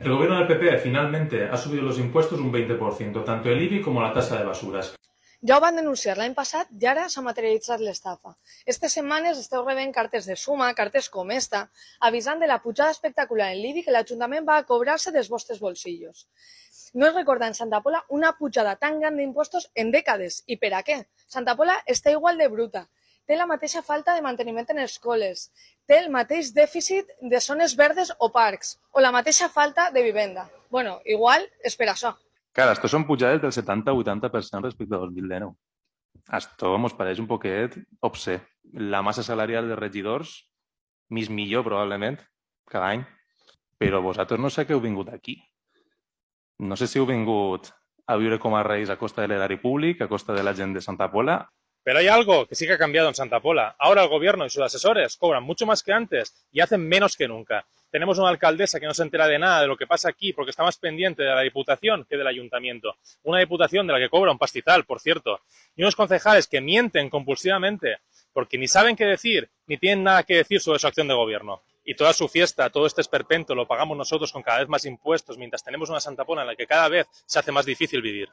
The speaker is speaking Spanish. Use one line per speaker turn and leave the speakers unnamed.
El gobierno del PP finalmente ha subido los impuestos un 20%, tanto el IBI como la tasa de basuras.
Ya ho van denunciar y passat se ara s'ha materialitzat l'estafa. Estes setmanes esteu rebent cartes de suma, cartes com esta, avisando de la puchada espectacular en IBI que el l'Ajuntament va a cobrarse desbostes bolsillos. No es recorda en Santa Pola una pujada tan de impuestos en décadas? ¿Y per qué? Santa Pola está igual de bruta. té la mateixa falta de manteniment en els col·les, té el mateix dèficit de zones verdes o parcs, o la mateixa falta de vivenda. bueno, igual és per això.
Clar, això són pujades del 70-80% respecte al 2019. Això ens pareix un poquet obser. La massa salarial de regidors, més millor probablement, cada any. Però vosaltres no sé què heu vingut aquí. No sé si heu vingut a viure com a reis a costa de l'edari públic, a costa de la gent de Santa Pola, Pero hay algo que sí que ha cambiado en Santa Pola. Ahora el gobierno y sus asesores cobran mucho más que antes y hacen menos que nunca. Tenemos una alcaldesa que no se entera de nada de lo que pasa aquí porque está más pendiente de la diputación que del ayuntamiento. Una diputación de la que cobra un pastizal, por cierto. Y unos concejales que mienten compulsivamente porque ni saben qué decir ni tienen nada que decir sobre su acción de gobierno y toda su fiesta, todo este esperpento lo pagamos nosotros con cada vez más impuestos, mientras tenemos una Santa Pola en la que cada vez se hace más difícil vivir.